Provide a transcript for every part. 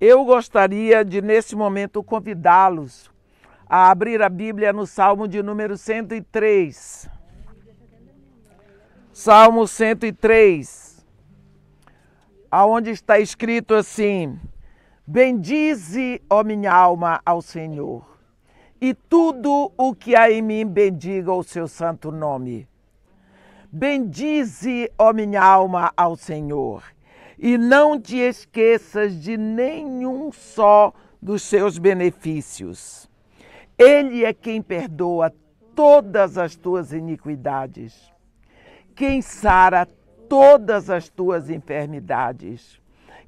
Eu gostaria de, nesse momento, convidá-los a abrir a Bíblia no Salmo de número 103. Salmo 103, aonde está escrito assim: Bendize, ó minha alma, ao Senhor, e tudo o que há em mim bendiga o seu santo nome. Bendize, ó minha alma, ao Senhor e não te esqueças de nenhum só dos seus benefícios. Ele é quem perdoa todas as tuas iniquidades, quem sara todas as tuas enfermidades,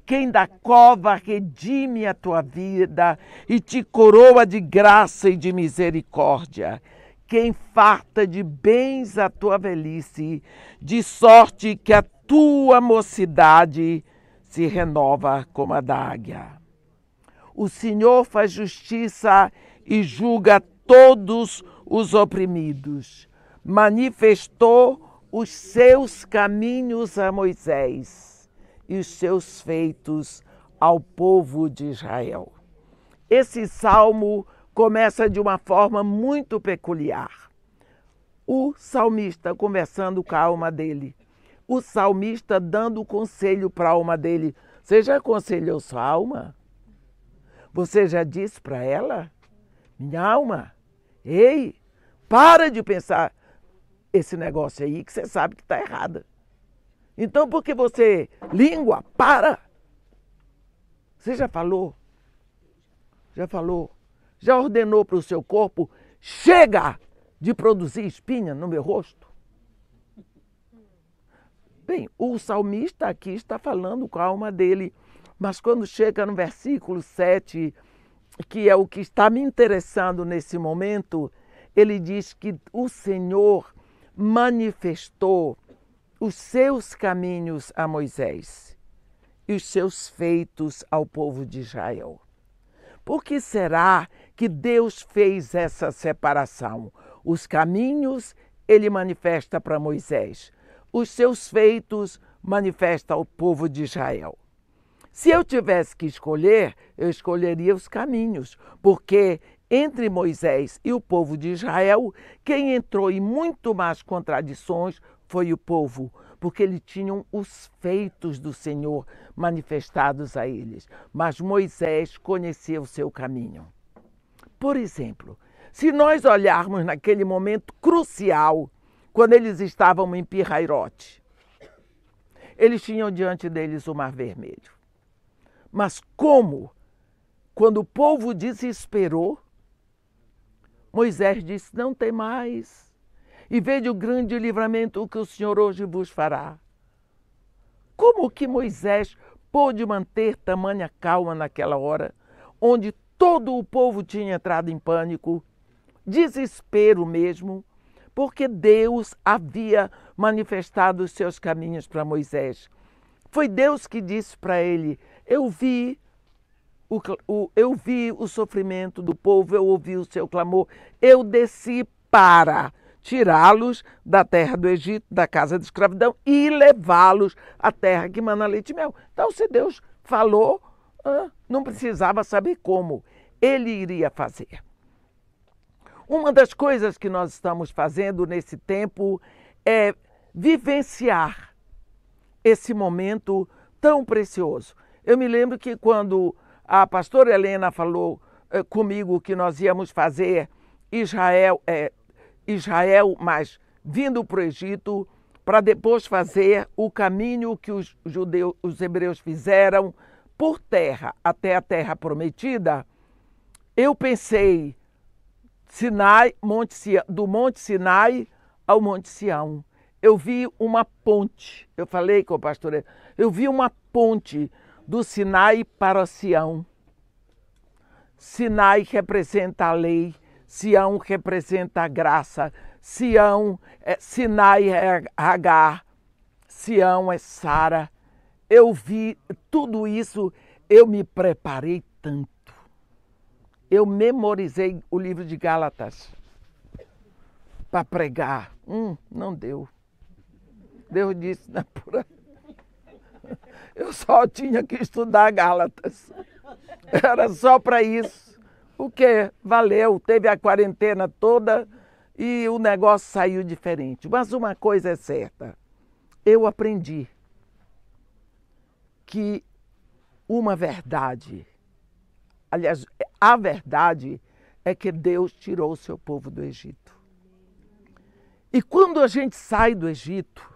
quem da cova redime a tua vida e te coroa de graça e de misericórdia quem farta de bens a tua velhice, de sorte que a tua mocidade se renova como a da águia. O Senhor faz justiça e julga todos os oprimidos. Manifestou os seus caminhos a Moisés e os seus feitos ao povo de Israel. Esse salmo começa de uma forma muito peculiar. O salmista, conversando com a alma dele, o salmista dando o conselho para a alma dele. Você já aconselhou sua alma? Você já disse para ela? Minha alma, ei, para de pensar esse negócio aí que você sabe que está errada. Então, porque você, língua, para. Você já falou? Já falou? Já ordenou para o seu corpo, chega de produzir espinha no meu rosto? Bem, o salmista aqui está falando com a alma dele, mas quando chega no versículo 7, que é o que está me interessando nesse momento, ele diz que o Senhor manifestou os seus caminhos a Moisés e os seus feitos ao povo de Israel. Por que será que Deus fez essa separação? Os caminhos ele manifesta para Moisés, os seus feitos manifesta ao povo de Israel. Se eu tivesse que escolher, eu escolheria os caminhos, porque entre Moisés e o povo de Israel, quem entrou em muito mais contradições foi o povo, porque eles tinham os feitos do Senhor manifestados a eles. Mas Moisés conhecia o seu caminho. Por exemplo, se nós olharmos naquele momento crucial quando eles estavam em Pirrairote. Eles tinham diante deles o Mar Vermelho. Mas como, quando o povo desesperou, Moisés disse: Não tem mais, e veja o grande livramento que o Senhor hoje vos fará. Como que Moisés pôde manter tamanha calma naquela hora, onde todo o povo tinha entrado em pânico, desespero mesmo? porque Deus havia manifestado os seus caminhos para Moisés. Foi Deus que disse para ele: Eu vi o, o, eu vi o sofrimento do povo, eu ouvi o seu clamor, eu desci para tirá-los da terra do Egito, da casa de escravidão e levá-los à terra que mana leite e mel. Então, se Deus falou, não precisava saber como ele iria fazer. Uma das coisas que nós estamos fazendo nesse tempo é vivenciar esse momento tão precioso. Eu me lembro que quando a pastora Helena falou eh, comigo que nós íamos fazer Israel, eh, Israel mas vindo para o Egito, para depois fazer o caminho que os, judeus, os hebreus fizeram por terra até a terra prometida, eu pensei, Sinai, Monte do Monte Sinai ao Monte Sião. Eu vi uma ponte, eu falei com o pastor, eu vi uma ponte do Sinai para Sião. Sinai representa a lei, Sião representa a graça, Sião, é, Sinai é Agar, Sião é Sara. Eu vi tudo isso, eu me preparei tanto eu memorizei o livro de Gálatas para pregar. Hum, não deu. Deus disse, na é pura. Eu só tinha que estudar Gálatas. Era só para isso. O que valeu, teve a quarentena toda e o negócio saiu diferente. Mas uma coisa é certa, eu aprendi que uma verdade Aliás, a verdade é que Deus tirou o seu povo do Egito. E quando a gente sai do Egito,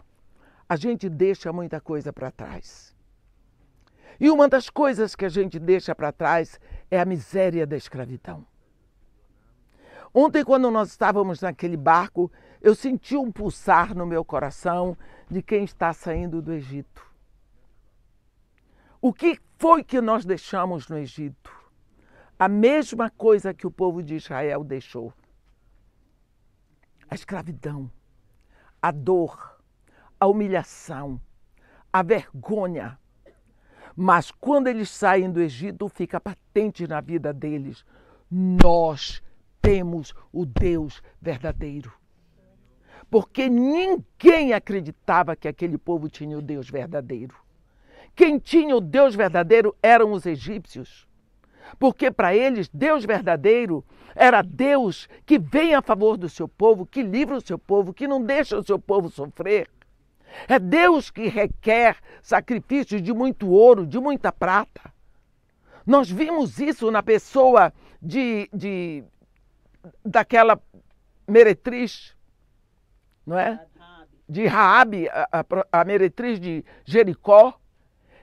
a gente deixa muita coisa para trás. E uma das coisas que a gente deixa para trás é a miséria da escravidão. Ontem, quando nós estávamos naquele barco, eu senti um pulsar no meu coração de quem está saindo do Egito. O que foi que nós deixamos no Egito? a mesma coisa que o povo de Israel deixou: a escravidão, a dor, a humilhação, a vergonha. Mas quando eles saem do Egito, fica patente na vida deles: nós temos o Deus verdadeiro. Porque ninguém acreditava que aquele povo tinha o Deus verdadeiro. Quem tinha o Deus verdadeiro eram os egípcios. Porque para eles, Deus verdadeiro era Deus que vem a favor do seu povo, que livra o seu povo, que não deixa o seu povo sofrer. É Deus que requer sacrifícios de muito ouro, de muita prata. Nós vimos isso na pessoa de, de daquela meretriz, não é? De Raabe, a, a, a meretriz de Jericó.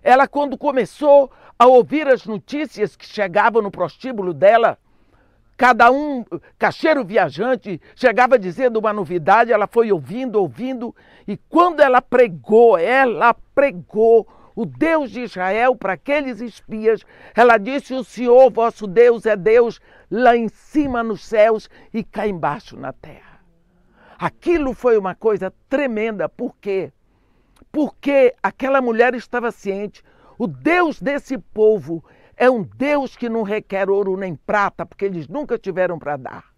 Ela, quando começou a ouvir as notícias que chegavam no prostíbulo dela, cada um, cacheiro viajante, chegava dizendo uma novidade, ela foi ouvindo, ouvindo, e quando ela pregou, ela pregou o Deus de Israel para aqueles espias, ela disse: O Senhor vosso Deus é Deus lá em cima nos céus e cá embaixo na terra. Aquilo foi uma coisa tremenda, por quê? porque aquela mulher estava ciente. O Deus desse povo é um Deus que não requer ouro nem prata, porque eles nunca tiveram para dar.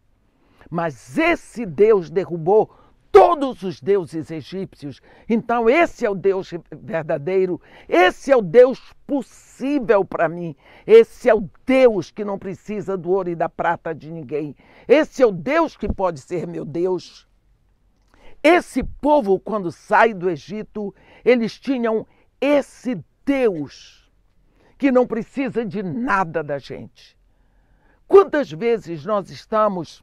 Mas esse Deus derrubou todos os deuses egípcios. Então, esse é o Deus verdadeiro, esse é o Deus possível para mim, esse é o Deus que não precisa do ouro e da prata de ninguém, esse é o Deus que pode ser meu Deus. Esse povo, quando sai do Egito, eles tinham esse Deus que não precisa de nada da gente. Quantas vezes nós estamos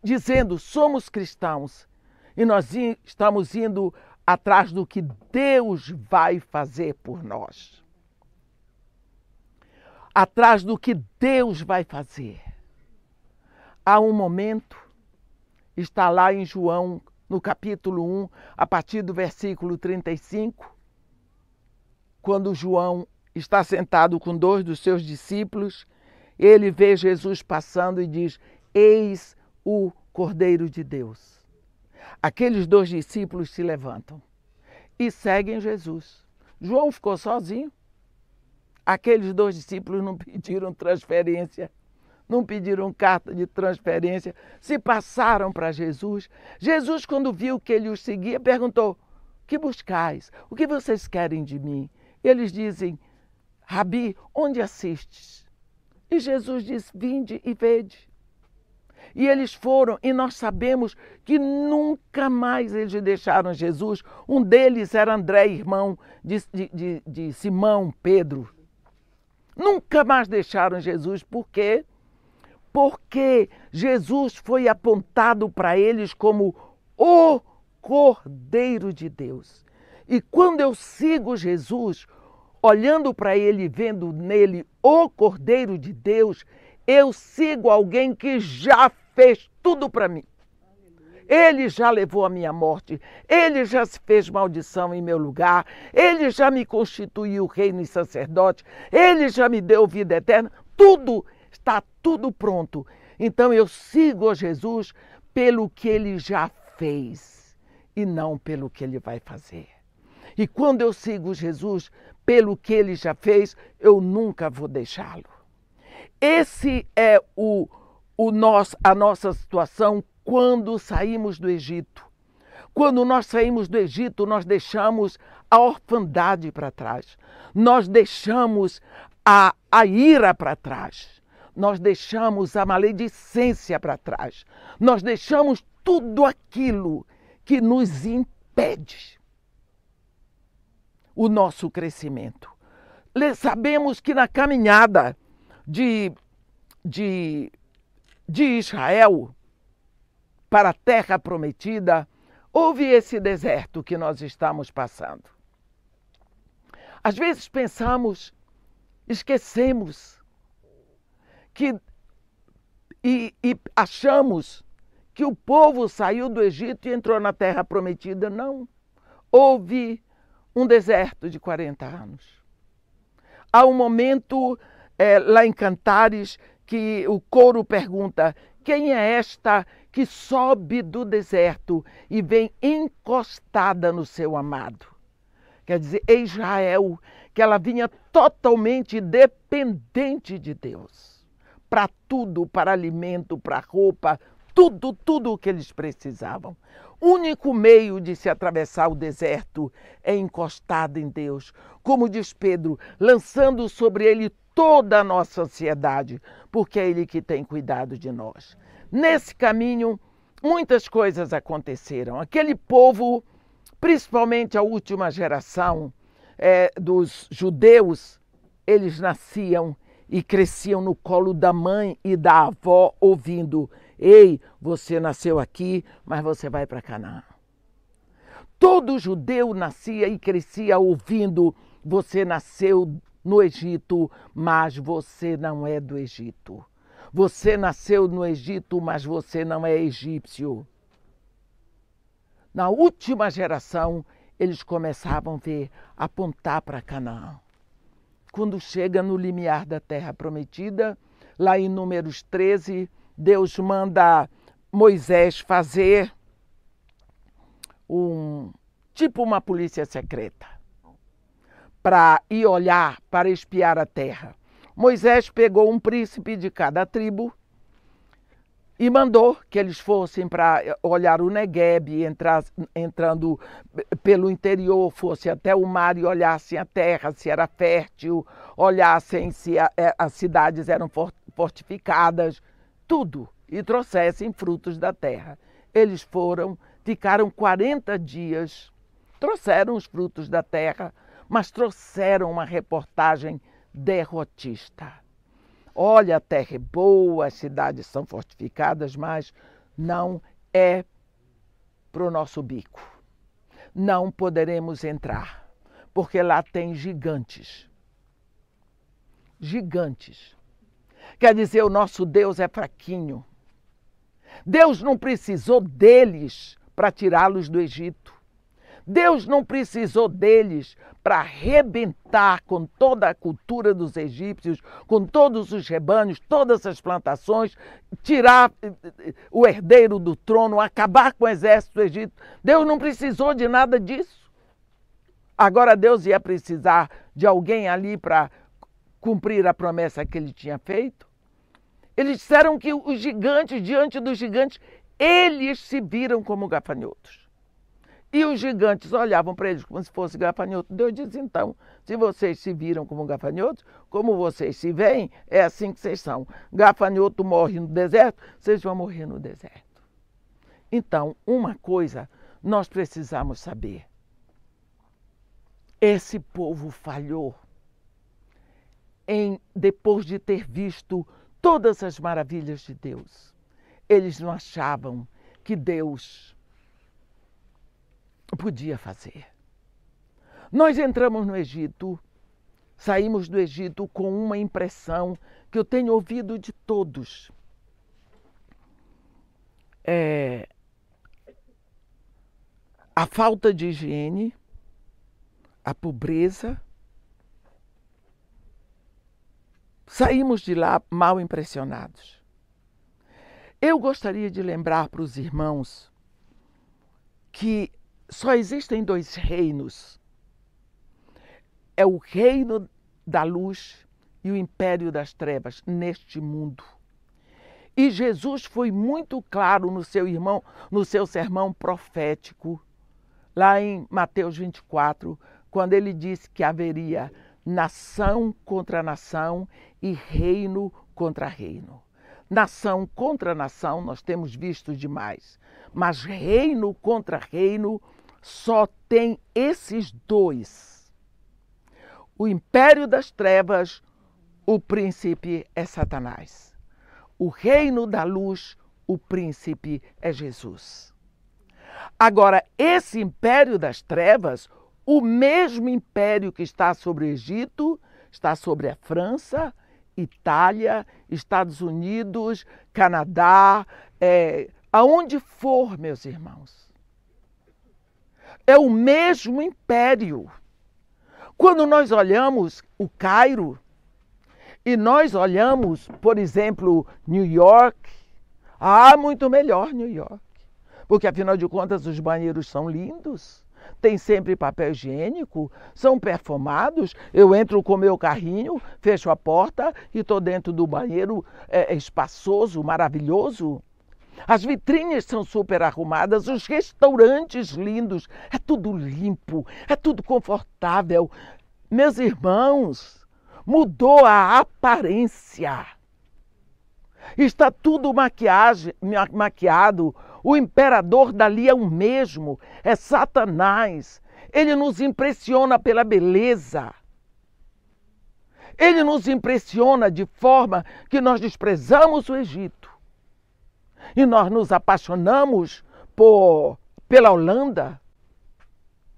dizendo somos cristãos e nós estamos indo atrás do que Deus vai fazer por nós? Atrás do que Deus vai fazer. Há um momento está lá em João, no capítulo 1, a partir do versículo 35, quando João está sentado com dois dos seus discípulos, ele vê Jesus passando e diz: Eis o Cordeiro de Deus. Aqueles dois discípulos se levantam e seguem Jesus. João ficou sozinho. Aqueles dois discípulos não pediram transferência não pediram carta de transferência, se passaram para Jesus. Jesus, quando viu que ele os seguia, perguntou: Que buscais? O que vocês querem de mim? Eles dizem: Rabi, onde assistes? E Jesus disse: Vinde e vede. E eles foram, e nós sabemos que nunca mais eles deixaram Jesus. Um deles era André, irmão de, de, de, de Simão, Pedro. Nunca mais deixaram Jesus, porque porque Jesus foi apontado para eles como o Cordeiro de Deus. E quando eu sigo Jesus, olhando para ele e vendo nele o Cordeiro de Deus, eu sigo alguém que já fez tudo para mim. Ele já levou a minha morte, ele já se fez maldição em meu lugar, ele já me constituiu reino e sacerdote, ele já me deu vida eterna. Tudo está tudo pronto. Então eu sigo a Jesus pelo que ele já fez e não pelo que ele vai fazer. E quando eu sigo Jesus pelo que ele já fez, eu nunca vou deixá-lo. Esse é o, o nós, a nossa situação quando saímos do Egito. Quando nós saímos do Egito, nós deixamos a orfandade para trás, nós deixamos a, a ira para trás nós deixamos a maledicência para trás. Nós deixamos tudo aquilo que nos impede o nosso crescimento. Sabemos que na caminhada de, de, de Israel para a terra prometida, houve esse deserto que nós estamos passando. Às vezes pensamos, esquecemos que e, e achamos que o povo saiu do Egito e entrou na terra prometida. Não. Houve um deserto de 40 anos. Há um momento é, lá em Cantares que o coro pergunta: quem é esta que sobe do deserto e vem encostada no seu amado? Quer dizer, Israel, que ela vinha totalmente dependente de Deus para tudo, para alimento, para roupa, tudo, tudo o que eles precisavam. O único meio de se atravessar o deserto é encostado em Deus, como diz Pedro, lançando sobre ele toda a nossa ansiedade, porque é ele que tem cuidado de nós. Nesse caminho, muitas coisas aconteceram. Aquele povo, principalmente a última geração é, dos judeus, eles nasciam e cresciam no colo da mãe e da avó ouvindo: Ei, você nasceu aqui, mas você vai para Canaã. Todo judeu nascia e crescia ouvindo: Você nasceu no Egito, mas você não é do Egito. Você nasceu no Egito, mas você não é egípcio. Na última geração, eles começavam a ver, apontar para Canaã quando chega no limiar da terra prometida, lá em Números 13, Deus manda Moisés fazer um tipo uma polícia secreta para ir olhar, para espiar a terra. Moisés pegou um príncipe de cada tribo e mandou que eles fossem para eh, olhar o Negueb, entrar, entrando eh, pelo interior, fossem até o mar e olhassem a terra, se era fértil, olhassem se a, eh, as cidades eram fortificadas, tudo, e trouxessem frutos da terra. Eles foram, ficaram 40 dias, trouxeram os frutos da terra, mas trouxeram uma reportagem derrotista. Olha, a terra é boa, as cidades são fortificadas, mas não é para o nosso bico. Não poderemos entrar, porque lá tem gigantes. Gigantes. Quer dizer, o nosso Deus é fraquinho. Deus não precisou deles para tirá-los do Egito. Deus não precisou deles para arrebentar com toda a cultura dos egípcios, com todos os rebanhos, todas as plantações, tirar eh, eh, o herdeiro do trono, acabar com o exército do Egito. Deus não precisou de nada disso. Agora Deus ia precisar de alguém ali para cumprir a promessa que ele tinha feito. Eles disseram que os gigantes, diante dos gigantes, eles se viram como gafanhotos. E os gigantes olhavam para eles como se fosse gafanhoto. Deus disse: então, se vocês se viram como gafanhotos, como vocês se veem, é assim que vocês são. Gafanhoto morre no deserto, vocês vão morrer no deserto. Então, uma coisa nós precisamos saber: esse povo falhou em, depois de ter visto todas as maravilhas de Deus. Eles não achavam que Deus podia fazer. Nós entramos no Egito, saímos do Egito com uma impressão que eu tenho ouvido de todos. É, a falta de higiene, a pobreza. Saímos de lá mal impressionados. Eu gostaria de lembrar para os irmãos que só existem dois reinos: é o reino da luz e o império das trevas neste mundo. E Jesus foi muito claro no seu irmão, no seu sermão profético, lá em Mateus 24, quando ele disse que haveria nação contra nação e reino contra reino. Nação contra nação nós temos visto demais, mas reino contra reino só tem esses dois: o império das trevas, o príncipe é Satanás. O reino da luz, o príncipe é Jesus. Agora, esse império das trevas, o mesmo império que está sobre o Egito, está sobre a França, Itália, Estados Unidos, Canadá, é, aonde for, meus irmãos é o mesmo império. Quando nós olhamos o Cairo e nós olhamos, por exemplo, New York, ah, muito melhor New York, porque afinal de contas os banheiros são lindos, tem sempre papel higiênico, são perfumados. Eu entro com meu carrinho, fecho a porta e estou dentro do banheiro é, é espaçoso, maravilhoso. As vitrines são super arrumadas, os restaurantes lindos, é tudo limpo, é tudo confortável. Meus irmãos, mudou a aparência. Está tudo maquiagem, maquiado. O imperador dali é o mesmo, é Satanás. Ele nos impressiona pela beleza. Ele nos impressiona de forma que nós desprezamos o Egito e nós nos apaixonamos por, pela Holanda,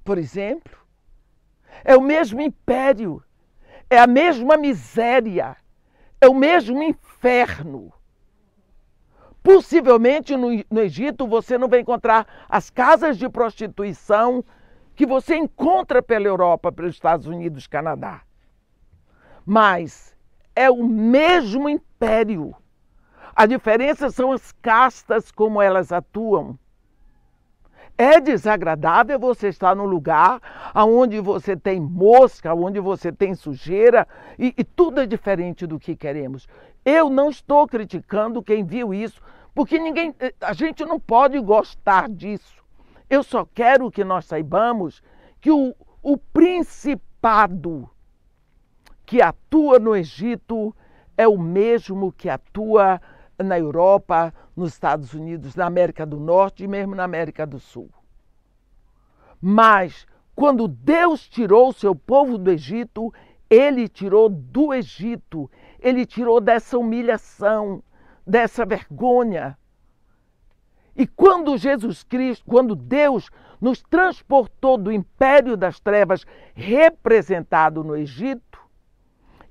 por exemplo. É o mesmo império, é a mesma miséria, é o mesmo inferno. Possivelmente no, no Egito você não vai encontrar as casas de prostituição que você encontra pela Europa, pelos Estados Unidos, Canadá. Mas é o mesmo império a diferença são as castas como elas atuam. É desagradável você estar num lugar onde você tem mosca, onde você tem sujeira e, e tudo é diferente do que queremos. Eu não estou criticando quem viu isso, porque ninguém, eh, a gente não pode gostar disso. Eu só quero que nós saibamos que o, o principado que atua no Egito é o mesmo que atua na Europa, nos Estados Unidos, na América do Norte e mesmo na América do Sul. Mas quando Deus tirou o seu povo do Egito, ele tirou do Egito, ele tirou dessa humilhação, dessa vergonha. E quando Jesus Cristo, quando Deus nos transportou do império das trevas representado no Egito,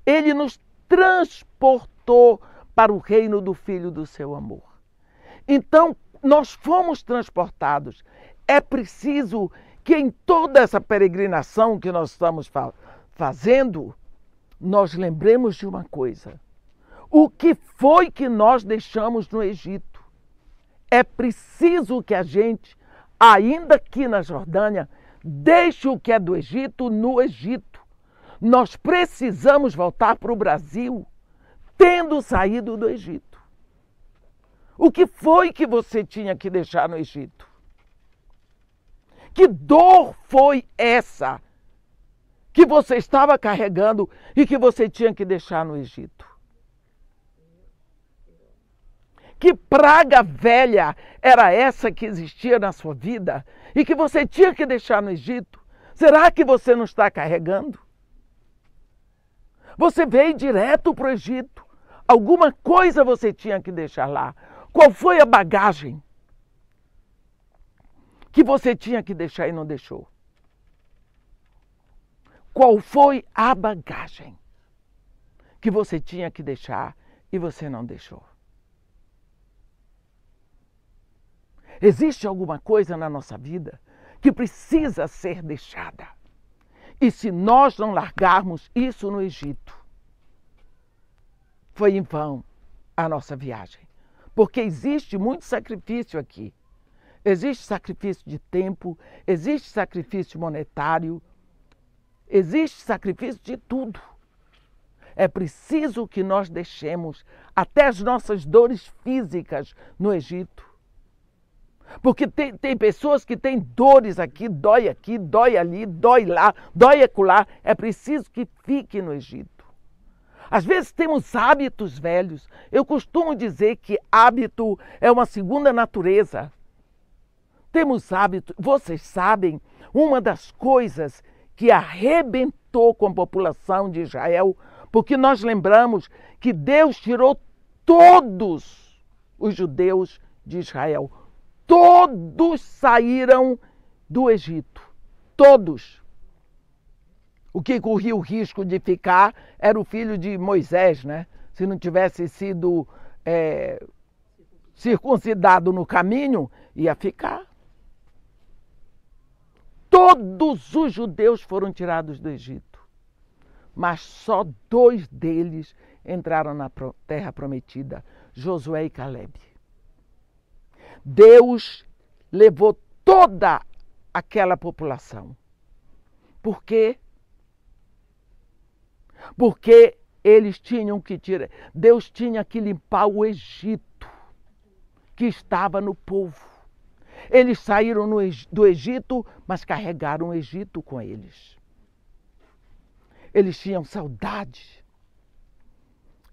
ele nos transportou para o reino do Filho do seu amor. Então, nós fomos transportados. É preciso que em toda essa peregrinação que nós estamos fa fazendo, nós lembremos de uma coisa. O que foi que nós deixamos no Egito? É preciso que a gente, ainda aqui na Jordânia, deixe o que é do Egito no Egito. Nós precisamos voltar para o Brasil tendo saído do Egito. O que foi que você tinha que deixar no Egito? Que dor foi essa que você estava carregando e que você tinha que deixar no Egito? Que praga velha era essa que existia na sua vida e que você tinha que deixar no Egito? Será que você não está carregando? Você veio direto para o Egito. Alguma coisa você tinha que deixar lá. Qual foi a bagagem que você tinha que deixar e não deixou? Qual foi a bagagem que você tinha que deixar e você não deixou? Existe alguma coisa na nossa vida que precisa ser deixada. E se nós não largarmos isso no Egito, foi em vão a nossa viagem. Porque existe muito sacrifício aqui. Existe sacrifício de tempo, existe sacrifício monetário, existe sacrifício de tudo. É preciso que nós deixemos até as nossas dores físicas no Egito. Porque tem, tem pessoas que têm dores aqui, dói aqui, dói ali, dói lá, dói acolá. É preciso que fique no Egito. Às vezes temos hábitos velhos. Eu costumo dizer que hábito é uma segunda natureza. Temos hábitos. Vocês sabem, uma das coisas que arrebentou com a população de Israel, porque nós lembramos que Deus tirou todos os judeus de Israel. Todos saíram do Egito. Todos. O que corria o risco de ficar era o filho de Moisés, né? Se não tivesse sido é, circuncidado no caminho, ia ficar. Todos os judeus foram tirados do Egito, mas só dois deles entraram na terra prometida: Josué e Caleb. Deus levou toda aquela população, porque porque eles tinham que tirar. Deus tinha que limpar o Egito, que estava no povo. Eles saíram do Egito, mas carregaram o Egito com eles. Eles tinham saudade.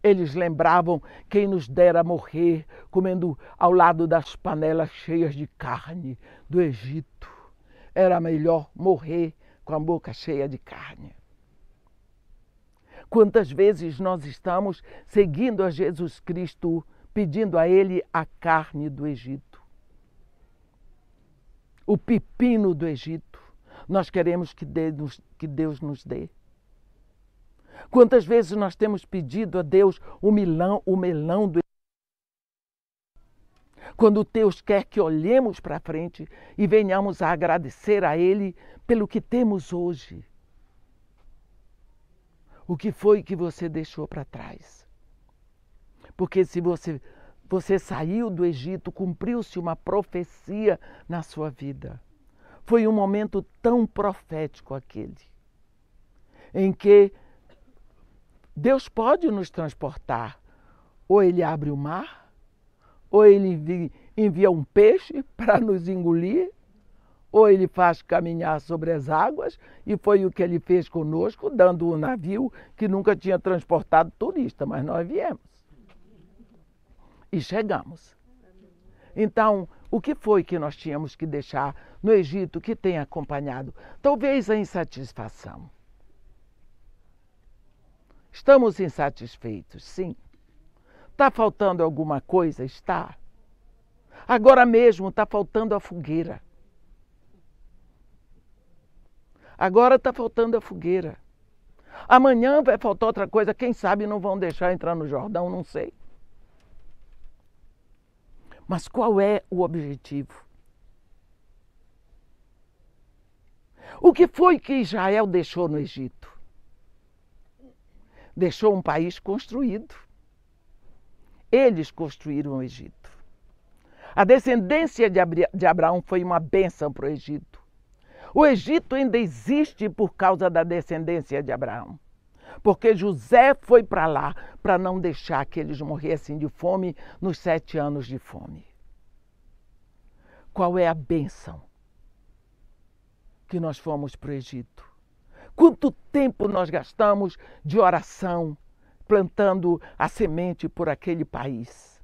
Eles lembravam quem nos dera morrer comendo ao lado das panelas cheias de carne do Egito. Era melhor morrer com a boca cheia de carne. Quantas vezes nós estamos seguindo a Jesus Cristo, pedindo a Ele a carne do Egito, o pepino do Egito? Nós queremos que Deus, que Deus nos dê. Quantas vezes nós temos pedido a Deus o melão, o melão do quando Deus quer que olhemos para frente e venhamos a agradecer a Ele pelo que temos hoje. O que foi que você deixou para trás? Porque se você, você saiu do Egito, cumpriu-se uma profecia na sua vida. Foi um momento tão profético aquele, em que Deus pode nos transportar. Ou ele abre o mar, ou ele envia um peixe para nos engolir, ou ele faz caminhar sobre as águas, e foi o que ele fez conosco, dando um navio que nunca tinha transportado turista, mas nós viemos. E chegamos. Então, o que foi que nós tínhamos que deixar no Egito que tem acompanhado? Talvez a insatisfação. Estamos insatisfeitos, sim. Está faltando alguma coisa? Está. Agora mesmo está faltando a fogueira. Agora está faltando a fogueira. Amanhã vai faltar outra coisa, quem sabe não vão deixar entrar no Jordão, não sei. Mas qual é o objetivo? O que foi que Israel deixou no Egito? Deixou um país construído. Eles construíram o Egito. A descendência de Abraão foi uma bênção para o Egito. O Egito ainda existe por causa da descendência de Abraão. Porque José foi para lá para não deixar que eles morressem de fome nos sete anos de fome. Qual é a bênção que nós fomos para o Egito? Quanto tempo nós gastamos de oração plantando a semente por aquele país?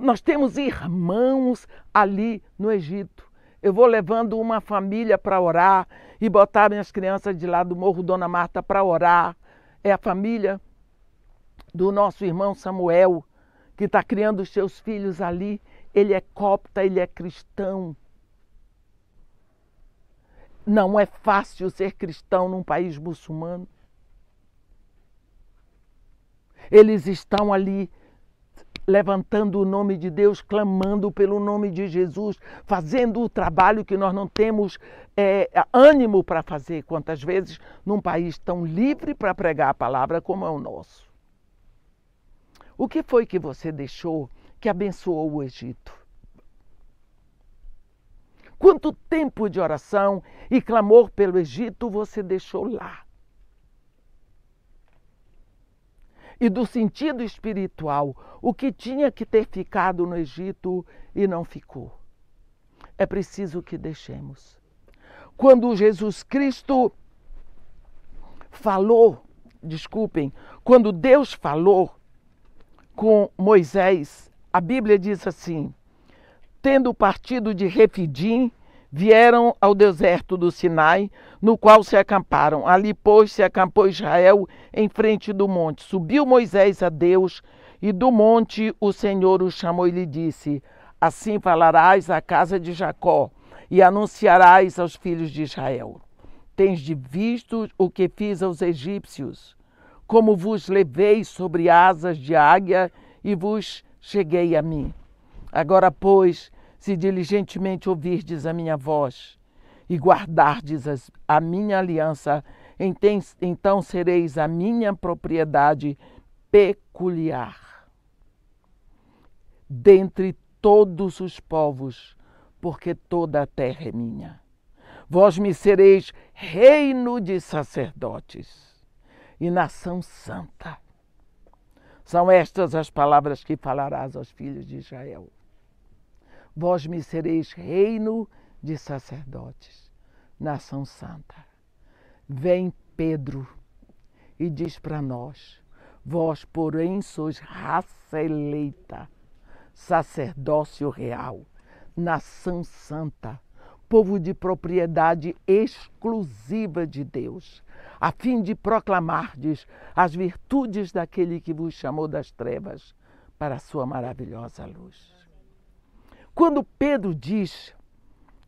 Nós temos irmãos ali no Egito eu vou levando uma família para orar e botar minhas crianças de lá do Morro Dona Marta para orar. É a família do nosso irmão Samuel, que está criando os seus filhos ali. Ele é copta, ele é cristão. Não é fácil ser cristão num país muçulmano. Eles estão ali levantando o nome de Deus, clamando pelo nome de Jesus, fazendo o trabalho que nós não temos é, ânimo para fazer, quantas vezes num país tão livre para pregar a palavra como é o nosso. O que foi que você deixou que abençoou o Egito? Quanto tempo de oração e clamor pelo Egito você deixou lá? e do sentido espiritual, o que tinha que ter ficado no Egito e não ficou. É preciso que deixemos. Quando Jesus Cristo falou, desculpem, quando Deus falou com Moisés, a Bíblia diz assim: tendo partido de Refidim, vieram ao deserto do Sinai, no qual se acamparam. Ali, pois, se acampou Israel em frente do monte. Subiu Moisés a Deus, e do monte o Senhor o chamou e lhe disse: Assim falarás à casa de Jacó e anunciarás aos filhos de Israel: Tens de visto o que fiz aos egípcios, como vos levei sobre asas de águia e vos cheguei a mim. Agora, pois, se diligentemente ouvirdes a minha voz e guardardes a minha aliança, então sereis a minha propriedade peculiar dentre todos os povos, porque toda a terra é minha. Vós me sereis reino de sacerdotes e nação santa. São estas as palavras que falarás aos filhos de Israel vós me sereis reino de sacerdotes, nação santa. Vem Pedro e diz para nós: Vós, porém, sois raça eleita, sacerdócio real, nação santa, povo de propriedade exclusiva de Deus, a fim de proclamardes as virtudes daquele que vos chamou das trevas para a sua maravilhosa luz. Quando Pedro diz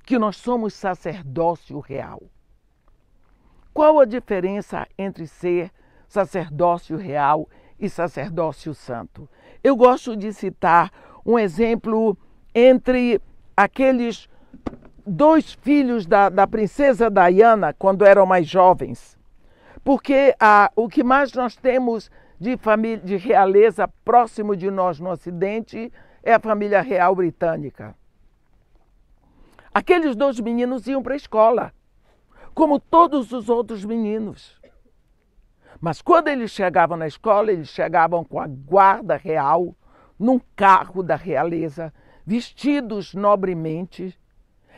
que nós somos sacerdócio real, qual a diferença entre ser sacerdócio real e sacerdócio santo? Eu gosto de citar um exemplo entre aqueles dois filhos da, da princesa Diana, quando eram mais jovens. Porque ah, o que mais nós temos de, família, de realeza próximo de nós no Ocidente é a família real britânica. Aqueles dois meninos iam para a escola, como todos os outros meninos. Mas quando eles chegavam na escola, eles chegavam com a guarda real, num carro da realeza, vestidos nobremente,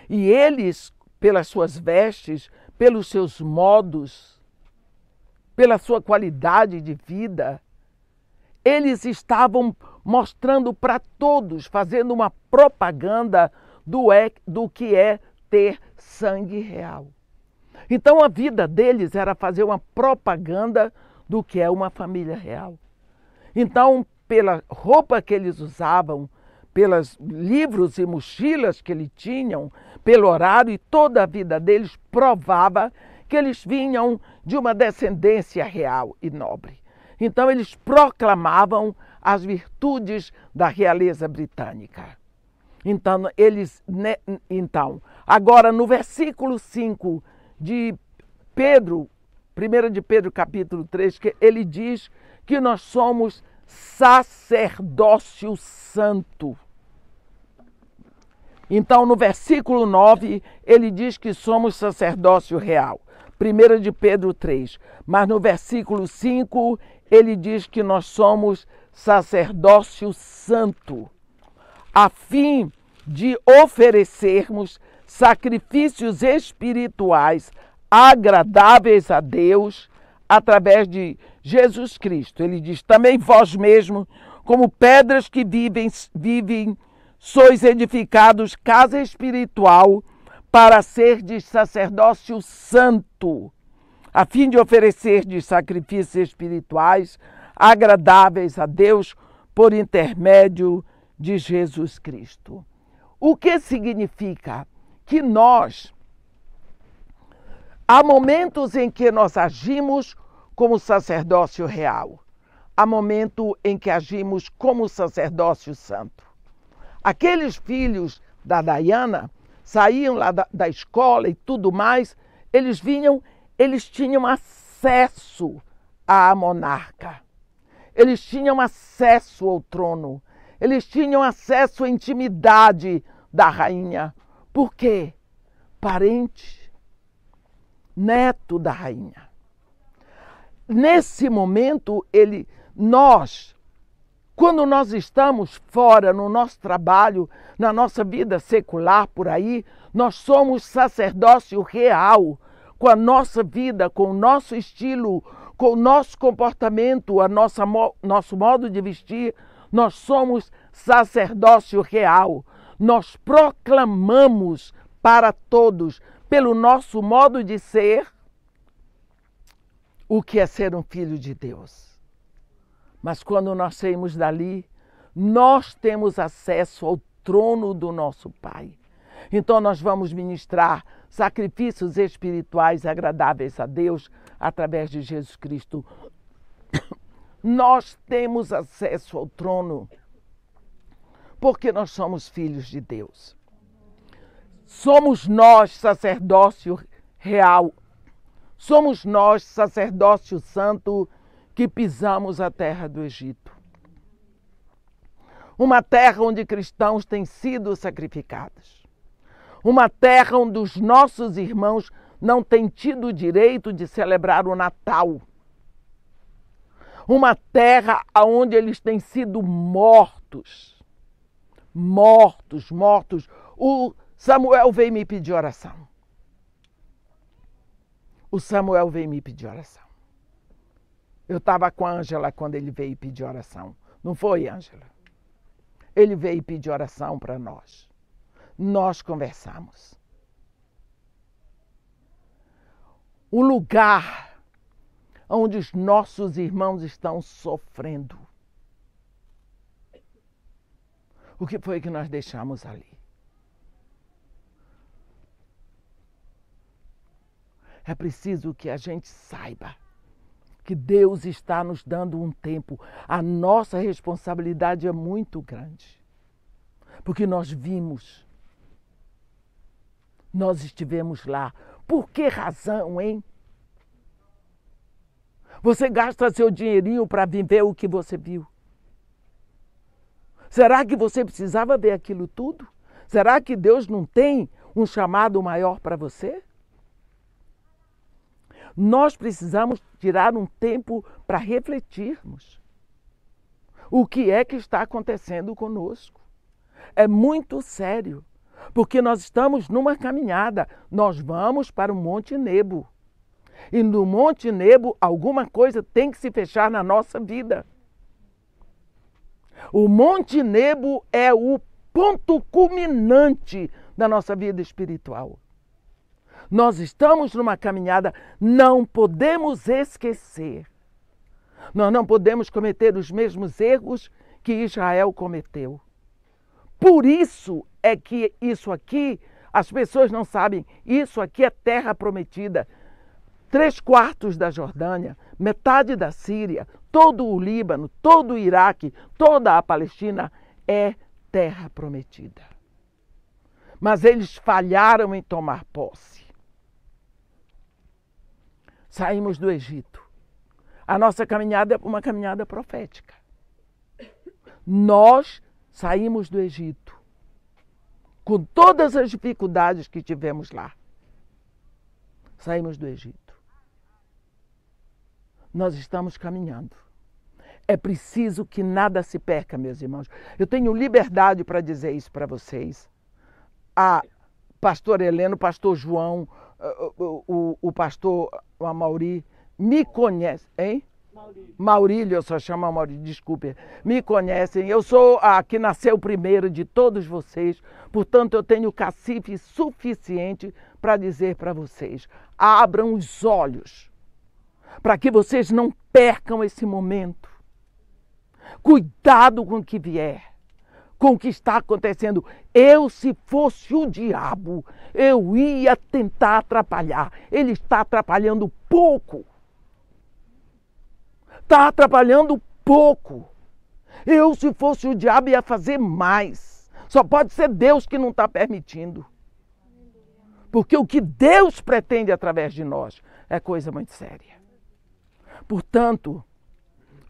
e eles, pelas suas vestes, pelos seus modos, pela sua qualidade de vida, eles estavam mostrando para todos, fazendo uma propaganda do, é, do que é ter sangue real. Então a vida deles era fazer uma propaganda do que é uma família real. Então, pela roupa que eles usavam, pelos livros e mochilas que eles tinham, pelo horário e toda a vida deles provava que eles vinham de uma descendência real e nobre. Então eles proclamavam as virtudes da realeza britânica. Então, eles, né, então, agora no versículo 5 de Pedro, 1 de Pedro capítulo 3, que ele diz que nós somos sacerdócio santo. Então, no versículo 9, ele diz que somos sacerdócio real. 1 de Pedro 3. Mas no versículo 5, ele diz que nós somos sacerdócio santo, a fim de oferecermos sacrifícios espirituais agradáveis a Deus através de Jesus Cristo. Ele diz: também vós mesmos, como pedras que vivem, vivem sois edificados casa espiritual para ser de sacerdócio santo, a fim de oferecer de sacrifícios espirituais agradáveis a Deus por intermédio de Jesus Cristo. O que significa que nós há momentos em que nós agimos como sacerdócio real. Há momento em que agimos como sacerdócio santo. Aqueles filhos da Dayana saíam lá da, da escola e tudo mais, eles vinham, eles tinham acesso à monarca. Eles tinham acesso ao trono. Eles tinham acesso à intimidade da rainha. Por quê? Parente, neto da rainha. Nesse momento, ele, nós quando nós estamos fora no nosso trabalho, na nossa vida secular por aí, nós somos sacerdócio real, com a nossa vida, com o nosso estilo, com o nosso comportamento, a nossa, nosso modo de vestir, nós somos sacerdócio real. Nós proclamamos para todos, pelo nosso modo de ser, o que é ser um filho de Deus. Mas quando nós saímos dali, nós temos acesso ao trono do nosso Pai. Então nós vamos ministrar sacrifícios espirituais agradáveis a Deus através de Jesus Cristo. Nós temos acesso ao trono porque nós somos filhos de Deus. Somos nós sacerdócio real. Somos nós sacerdócio santo que pisamos a terra do Egito. Uma terra onde cristãos têm sido sacrificados. Uma terra onde os nossos irmãos não têm tido o direito de celebrar o Natal. Uma terra onde eles têm sido mortos. Mortos, mortos. O Samuel veio me pedir oração. O Samuel veio me pedir oração. Eu estava com a Ângela quando ele veio pedir oração. Não foi, Ângela? Ele veio pedir oração para nós. Nós conversamos. O lugar onde os nossos irmãos estão sofrendo. O que foi que nós deixamos ali? É preciso que a gente saiba que Deus está nos dando um tempo. A nossa responsabilidade é muito grande, porque nós vimos, nós estivemos lá. Por que razão, hein? Você gasta seu dinheirinho para viver o que você viu. Será que você precisava ver aquilo tudo? Será que Deus não tem um chamado maior para você? Nós precisamos tirar um tempo para refletirmos. O que é que está acontecendo conosco? É muito sério, porque nós estamos numa caminhada, nós vamos para o Monte Nebo. E no Monte Nebo, alguma coisa tem que se fechar na nossa vida. O Monte Nebo é o ponto culminante da nossa vida espiritual. Nós estamos numa caminhada, não podemos esquecer. Nós não podemos cometer os mesmos erros que Israel cometeu. Por isso é que isso aqui, as pessoas não sabem, isso aqui é terra prometida. Três quartos da Jordânia, metade da Síria, todo o Líbano, todo o Iraque, toda a Palestina é terra prometida. Mas eles falharam em tomar posse saímos do Egito. A nossa caminhada é uma caminhada profética. Nós saímos do Egito com todas as dificuldades que tivemos lá. Saímos do Egito. Nós estamos caminhando. É preciso que nada se perca, meus irmãos. Eu tenho liberdade para dizer isso para vocês. A pastor Heleno, o pastor João, o, o, o pastor a Mauri, me conhece, hein? Maurílio. eu só chamo Maurílio, desculpe. Me conhecem, eu sou a que nasceu primeiro de todos vocês, portanto eu tenho cacife suficiente para dizer para vocês: abram os olhos, para que vocês não percam esse momento. Cuidado com o que vier com o que está acontecendo. Eu, se fosse o diabo, eu ia tentar atrapalhar. Ele está atrapalhando pouco. Está atrapalhando pouco. Eu, se fosse o diabo, ia fazer mais. Só pode ser Deus que não está permitindo. Porque o que Deus pretende através de nós é coisa muito séria. Portanto,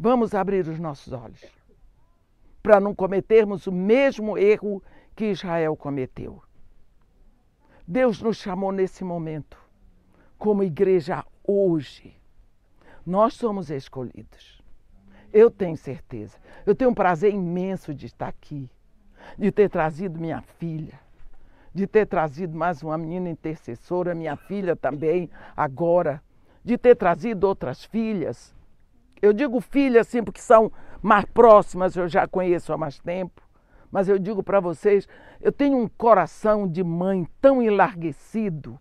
vamos abrir os nossos olhos para não cometermos o mesmo erro que Israel cometeu. Deus nos chamou nesse momento, como igreja hoje. Nós somos escolhidos. Eu tenho certeza. Eu tenho um prazer imenso de estar aqui, de ter trazido minha filha, de ter trazido mais uma menina intercessora, minha filha também, agora, de ter trazido outras filhas, eu digo filha assim porque são mais próximas, eu já conheço há mais tempo. Mas eu digo para vocês, eu tenho um coração de mãe tão enlarguecido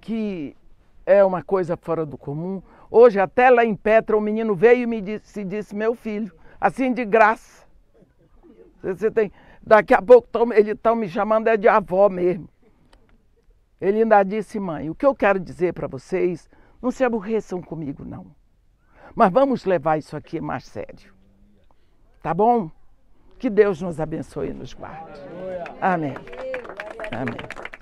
que é uma coisa fora do comum. Hoje, até lá em Petra, o um menino veio e me disse, disse, meu filho, assim de graça. Você tem, daqui a pouco tão, eles estão me chamando é de avó mesmo. Ele ainda disse, mãe, o que eu quero dizer para vocês, não se aborreçam comigo, não. Mas vamos levar isso aqui mais sério. Tá bom? Que Deus nos abençoe e nos guarde. Amém. Amém.